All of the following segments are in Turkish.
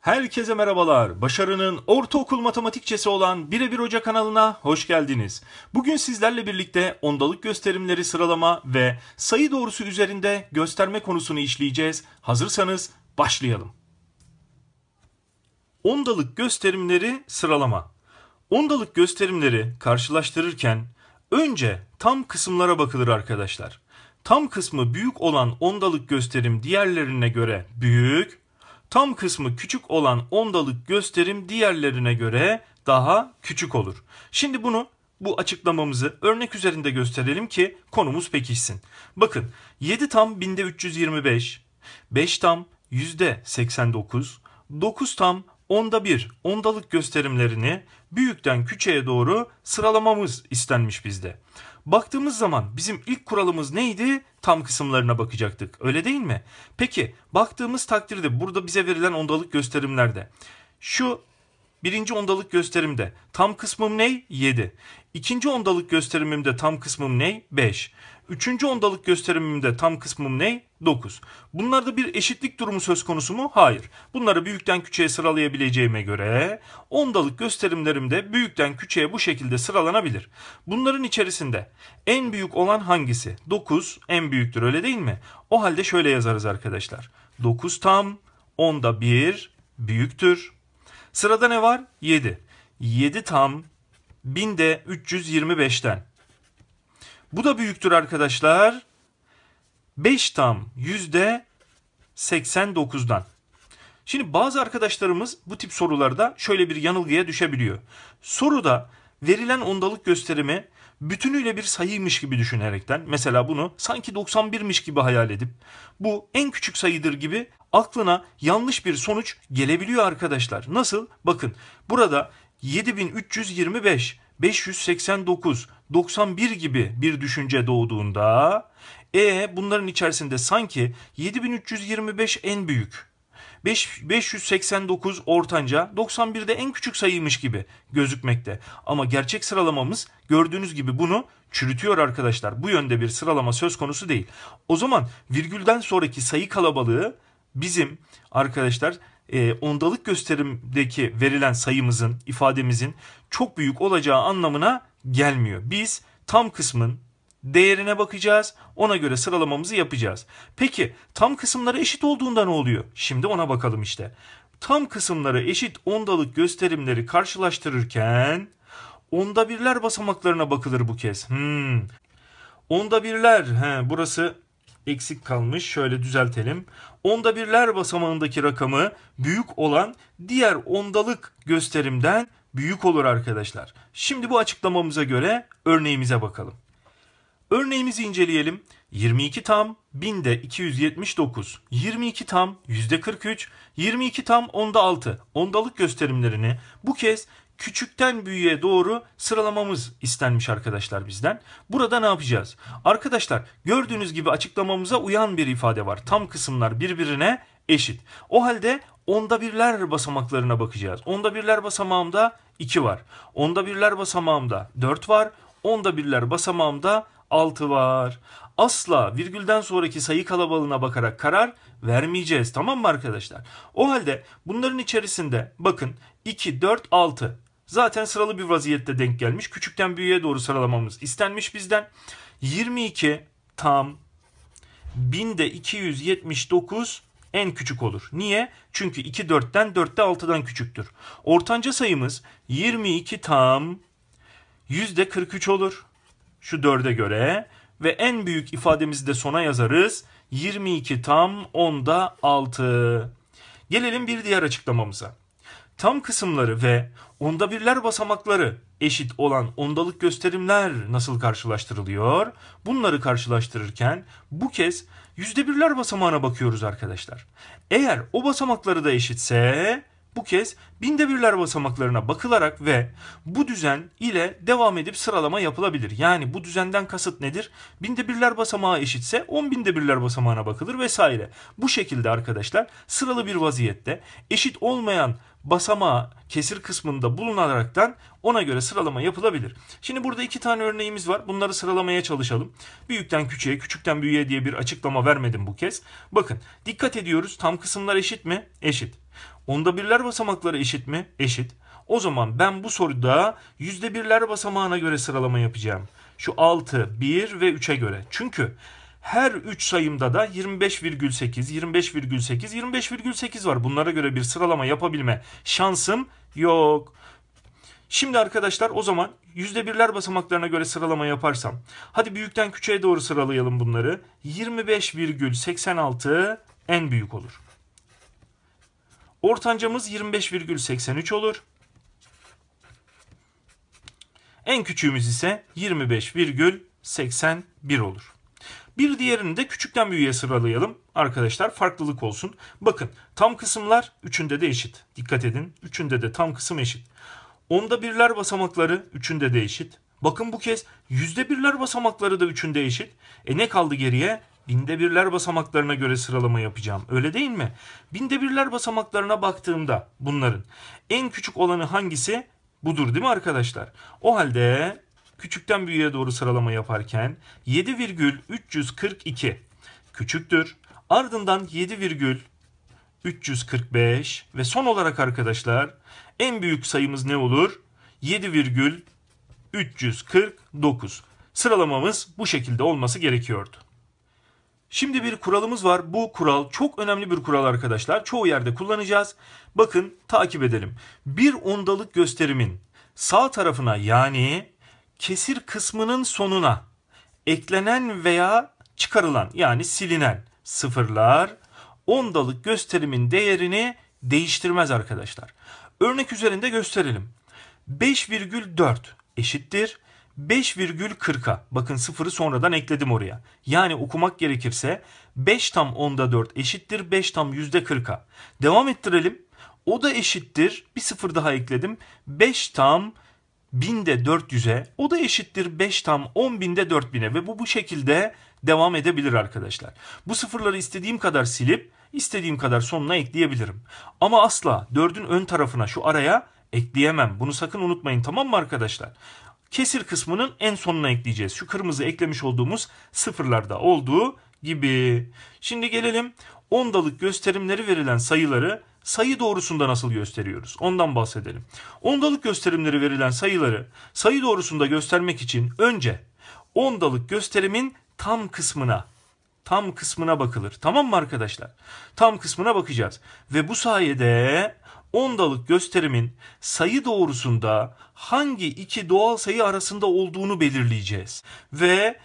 Herkese merhabalar. Başarı'nın ortaokul matematikçesi olan Birebir Hoca kanalına hoş geldiniz. Bugün sizlerle birlikte ondalık gösterimleri sıralama ve sayı doğrusu üzerinde gösterme konusunu işleyeceğiz. Hazırsanız başlayalım. Ondalık gösterimleri sıralama. Ondalık gösterimleri karşılaştırırken önce tam kısımlara bakılır arkadaşlar. Tam kısmı büyük olan ondalık gösterim diğerlerine göre büyük, tam kısmı küçük olan ondalık gösterim diğerlerine göre daha küçük olur. Şimdi bunu bu açıklamamızı örnek üzerinde gösterelim ki konumuz pekişsin. Bakın 7 tam binde 325, 5 tam yüzde 89, 9 tam onda bir ondalık gösterimlerini büyükten küçüğe doğru sıralamamız istenmiş bizde. Baktığımız zaman bizim ilk kuralımız neydi? Tam kısımlarına bakacaktık. Öyle değil mi? Peki baktığımız takdirde burada bize verilen ondalık gösterimlerde şu Birinci ondalık gösterimde tam kısmım ney 7. İkinci ondalık gösterimimde tam kısmım ney 5. Üçüncü ondalık gösterimimde tam kısmım ney 9. Bunlarda bir eşitlik durumu söz konusu mu? Hayır. Bunları büyükten küçüğe sıralayabileceğime göre ondalık gösterimlerimde büyükten küçüğe bu şekilde sıralanabilir. Bunların içerisinde en büyük olan hangisi? 9 en büyüktür öyle değil mi? O halde şöyle yazarız arkadaşlar. 9 tam, onda 1 büyüktür. Sırada ne var? 7. 7 tam 1000'de 325'ten. Bu da büyüktür arkadaşlar. 5 tam yüzde 89'dan. Şimdi bazı arkadaşlarımız bu tip sorularda şöyle bir yanılgıya düşebiliyor. Soruda verilen ondalık gösterimi bütünüyle bir sayıymış gibi düşünerekten mesela bunu sanki 91'miş gibi hayal edip bu en küçük sayıdır gibi aklına yanlış bir sonuç gelebiliyor arkadaşlar. Nasıl? Bakın burada 7325, 589, 91 gibi bir düşünce doğduğunda e bunların içerisinde sanki 7325 en büyük 5, 589 ortanca 91'de en küçük sayıymış gibi gözükmekte. Ama gerçek sıralamamız gördüğünüz gibi bunu çürütüyor arkadaşlar. Bu yönde bir sıralama söz konusu değil. O zaman virgülden sonraki sayı kalabalığı bizim arkadaşlar e, ondalık gösterimdeki verilen sayımızın, ifademizin çok büyük olacağı anlamına gelmiyor. Biz tam kısmın değerine bakacağız. Ona göre sıralamamızı yapacağız. Peki tam kısımları eşit olduğunda ne oluyor? Şimdi ona bakalım işte. Tam kısımları eşit ondalık gösterimleri karşılaştırırken onda birler basamaklarına bakılır bu kez. Hmm. Onda birler. He, burası eksik kalmış. Şöyle düzeltelim. Onda birler basamağındaki rakamı büyük olan diğer ondalık gösterimden büyük olur arkadaşlar. Şimdi bu açıklamamıza göre örneğimize bakalım. Örneğimizi inceleyelim. 22 tam 1000'de 279, 22 tam %43, 22 tam onda 6 ondalık gösterimlerini bu kez küçükten büyüğe doğru sıralamamız istenmiş arkadaşlar bizden. Burada ne yapacağız? Arkadaşlar gördüğünüz gibi açıklamamıza uyan bir ifade var. Tam kısımlar birbirine eşit. O halde onda birler basamaklarına bakacağız. Onda birler basamağımda 2 var. Onda birler basamağımda 4 var. Onda birler basamağımda 6 var. Asla virgülden sonraki sayı kalabalığına bakarak karar vermeyeceğiz. Tamam mı arkadaşlar? O halde bunların içerisinde bakın 2, 4, 6 zaten sıralı bir vaziyette denk gelmiş. Küçükten büyüğe doğru sıralamamız istenmiş bizden. 22 tam 1279 en küçük olur. Niye? Çünkü 2 4'ten 4'te 6'dan küçüktür. Ortanca sayımız 22 tam %43 olur şu dörde göre ve en büyük ifademizi de sona yazarız. 22 tam 10'da 6. Gelelim bir diğer açıklamamıza. Tam kısımları ve onda birler basamakları eşit olan ondalık gösterimler nasıl karşılaştırılıyor? Bunları karşılaştırırken bu kez yüzde birler basamağına bakıyoruz arkadaşlar. Eğer o basamakları da eşitse bu kez binde birler basamaklarına bakılarak ve bu düzen ile devam edip sıralama yapılabilir. Yani bu düzenden kasıt nedir? Binde birler basamağı eşitse 10 binde birler basamağına bakılır vesaire. Bu şekilde arkadaşlar sıralı bir vaziyette eşit olmayan basamağı kesir kısmında bulunaraktan ona göre sıralama yapılabilir. Şimdi burada iki tane örneğimiz var. Bunları sıralamaya çalışalım. Büyükten küçüğe, küçükten büyüğe diye bir açıklama vermedim bu kez. Bakın dikkat ediyoruz. Tam kısımlar eşit mi? Eşit. Onda birler basamakları eşit mi? Eşit. O zaman ben bu soruda yüzde birler basamağına göre sıralama yapacağım. Şu 6, 1 ve 3'e göre. Çünkü her 3 sayımda da 25,8, 25,8, 25,8 var. Bunlara göre bir sıralama yapabilme şansım yok. Şimdi arkadaşlar o zaman %1'ler basamaklarına göre sıralama yaparsam hadi büyükten küçüğe doğru sıralayalım bunları. 25,86 en büyük olur. Ortancamız 25,83 olur. En küçüğümüz ise 25,81 olur. Bir diğerini de küçükten büyüğe sıralayalım. Arkadaşlar farklılık olsun. Bakın tam kısımlar üçünde de eşit. Dikkat edin. Üçünde de tam kısım eşit. Onda birler basamakları üçünde de eşit. Bakın bu kez yüzde birler basamakları da üçünde eşit. E ne kaldı geriye? binde birler basamaklarına göre sıralama yapacağım. Öyle değil mi? Binde birler basamaklarına baktığımda bunların en küçük olanı hangisi? Budur değil mi arkadaşlar? O halde küçükten büyüğe doğru sıralama yaparken 7,342 küçüktür. Ardından 7,345 ve son olarak arkadaşlar en büyük sayımız ne olur? 7,349. Sıralamamız bu şekilde olması gerekiyordu. Şimdi bir kuralımız var. Bu kural çok önemli bir kural arkadaşlar. Çoğu yerde kullanacağız. Bakın takip edelim. Bir ondalık gösterimin sağ tarafına yani kesir kısmının sonuna eklenen veya çıkarılan yani silinen sıfırlar ondalık gösterimin değerini değiştirmez arkadaşlar. Örnek üzerinde gösterelim. 5,4 eşittir 5,40'a bakın sıfırı sonradan ekledim oraya. Yani okumak gerekirse 5 tam onda 4 eşittir 5 tam yüzde 40'a. Devam ettirelim. O da eşittir bir sıfır daha ekledim. 5 tam binde 400'e o da eşittir 5 tam 10 binde 4000'e ve bu bu şekilde devam edebilir arkadaşlar. Bu sıfırları istediğim kadar silip istediğim kadar sonuna ekleyebilirim. Ama asla 4'ün ön tarafına şu araya ekleyemem. Bunu sakın unutmayın tamam mı arkadaşlar? kesir kısmının en sonuna ekleyeceğiz. Şu kırmızı eklemiş olduğumuz sıfırlarda olduğu gibi. Şimdi gelelim ondalık gösterimleri verilen sayıları sayı doğrusunda nasıl gösteriyoruz? Ondan bahsedelim. Ondalık gösterimleri verilen sayıları sayı doğrusunda göstermek için önce ondalık gösterimin tam kısmına tam kısmına bakılır. Tamam mı arkadaşlar? Tam kısmına bakacağız. Ve bu sayede ondalık gösterimin sayı doğrusunda hangi iki doğal sayı arasında olduğunu belirleyeceğiz. Ve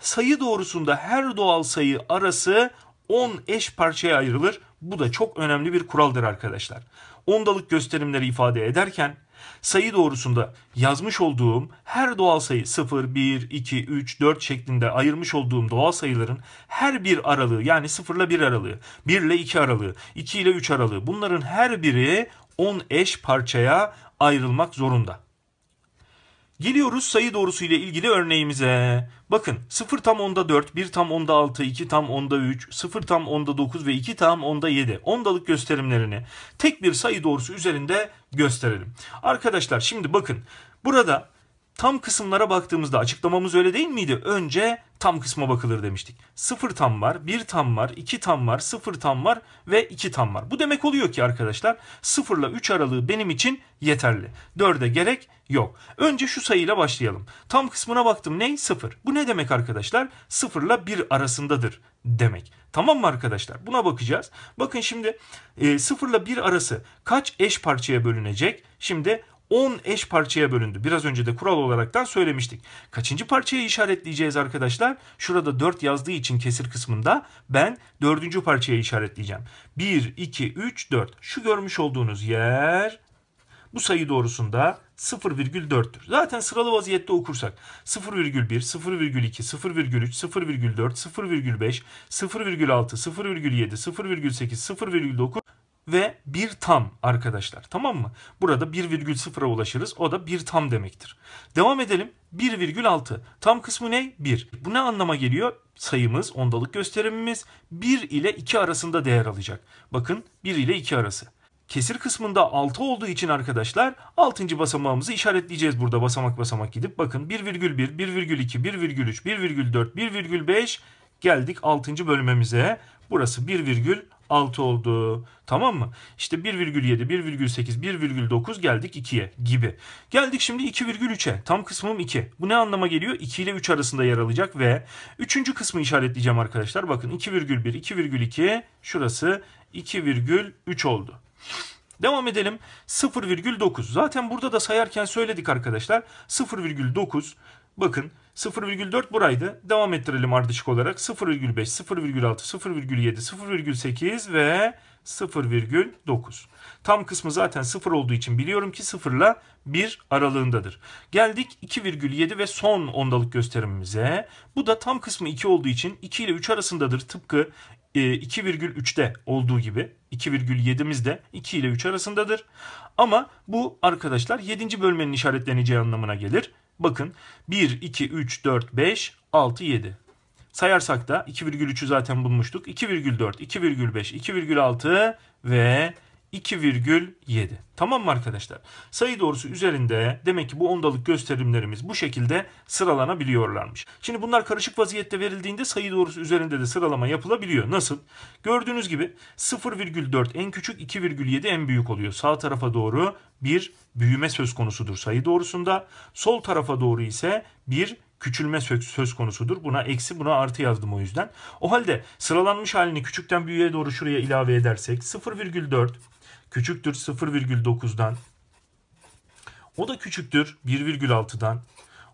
sayı doğrusunda her doğal sayı arası 10 eş parçaya ayrılır. Bu da çok önemli bir kuraldır arkadaşlar. Ondalık gösterimleri ifade ederken Sayı doğrusunda yazmış olduğum her doğal sayı 0, 1, 2, 3, 4 şeklinde ayırmış olduğum doğal sayıların her bir aralığı yani 0 ile 1 aralığı, 1 ile 2 aralığı, 2 ile 3 aralığı bunların her biri 10 eş parçaya ayrılmak zorunda. Geliyoruz sayı doğrusu ile ilgili örneğimize. Bakın 0 tam onda 4, 1 tam onda 6, 2 tam onda 3, 0 tam onda 9 ve 2 tam onda 7. Ondalık gösterimlerini tek bir sayı doğrusu üzerinde gösterelim. Arkadaşlar şimdi bakın burada Tam kısımlara baktığımızda açıklamamız öyle değil miydi? Önce tam kısma bakılır demiştik. 0 tam var, 1 tam var, 2 tam var, 0 tam var ve 2 tam var. Bu demek oluyor ki arkadaşlar 0 ile 3 aralığı benim için yeterli. 4'e gerek yok. Önce şu sayıyla başlayalım. Tam kısmına baktım Ney? 0. Bu ne demek arkadaşlar? 0 ile 1 arasındadır demek. Tamam mı arkadaşlar? Buna bakacağız. Bakın şimdi 0 ile 1 arası kaç eş parçaya bölünecek? Şimdi 10 eş parçaya bölündü. Biraz önce de kural olaraktan söylemiştik. Kaçıncı parçayı işaretleyeceğiz arkadaşlar? Şurada 4 yazdığı için kesir kısmında ben 4. parçaya işaretleyeceğim. 1, 2, 3, 4. Şu görmüş olduğunuz yer bu sayı doğrusunda 0,4'tür. Zaten sıralı vaziyette okursak 0,1, 0,2, 0,3, 0,4, 0,5, 0,6, 0,7, 0,8, 0,9, ve bir tam arkadaşlar. Tamam mı? Burada 1,0'a ulaşırız. O da bir tam demektir. Devam edelim. 1,6. Tam kısmı ne? 1. Bu ne anlama geliyor? Sayımız, ondalık gösterimimiz 1 ile 2 arasında değer alacak. Bakın 1 ile 2 arası. Kesir kısmında 6 olduğu için arkadaşlar 6. basamağımızı işaretleyeceğiz burada basamak basamak gidip. Bakın 1,1, 1,2, 1,3, 1,4, 1,5 geldik 6. bölmemize. Burası 1,6. 6 oldu. Tamam mı? İşte 1,7, 1,8, 1,9 geldik 2'ye gibi. Geldik şimdi 2,3'e. Tam kısmım 2. Bu ne anlama geliyor? 2 ile 3 arasında yer alacak ve 3. kısmı işaretleyeceğim arkadaşlar. Bakın 2,1, 2,2 şurası 2,3 oldu. Devam edelim. 0,9. Zaten burada da sayarken söyledik arkadaşlar. 0,9 bakın 0,4 buraydı. Devam ettirelim ardışık olarak. 0,5, 0,6, 0,7, 0,8 ve 0,9. Tam kısmı zaten 0 olduğu için biliyorum ki 0 ile 1 aralığındadır. Geldik 2,7 ve son ondalık gösterimimize. Bu da tam kısmı 2 olduğu için 2 ile 3 arasındadır. Tıpkı 2,3'te e, olduğu gibi 2,7'miz de 2 ile 3 arasındadır. Ama bu arkadaşlar 7. bölmenin işaretleneceği anlamına gelir. Bakın 1, 2, 3, 4, 5, 6, 7. Sayarsak da 2,3'ü zaten bulmuştuk. 2,4, 2,5, 2,6 ve 2,7. Tamam mı arkadaşlar? Sayı doğrusu üzerinde demek ki bu ondalık gösterimlerimiz bu şekilde sıralanabiliyorlarmış. Şimdi bunlar karışık vaziyette verildiğinde sayı doğrusu üzerinde de sıralama yapılabiliyor. Nasıl? Gördüğünüz gibi 0,4 en küçük 2,7 en büyük oluyor. Sağ tarafa doğru bir büyüme söz konusudur sayı doğrusunda. Sol tarafa doğru ise bir küçülme söz konusudur. Buna eksi buna artı yazdım o yüzden. O halde sıralanmış halini küçükten büyüğe doğru şuraya ilave edersek 0,4 küçüktür 0,9'dan. O da küçüktür 1,6'dan.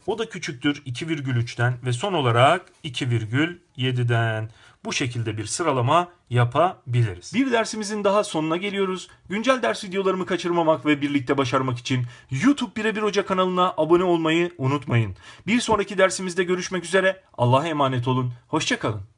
O da küçüktür 2,3'ten ve son olarak 2,7'den. Bu şekilde bir sıralama yapabiliriz. Bir dersimizin daha sonuna geliyoruz. Güncel ders videolarımı kaçırmamak ve birlikte başarmak için YouTube Birebir Hoca kanalına abone olmayı unutmayın. Bir sonraki dersimizde görüşmek üzere. Allah'a emanet olun. Hoşçakalın.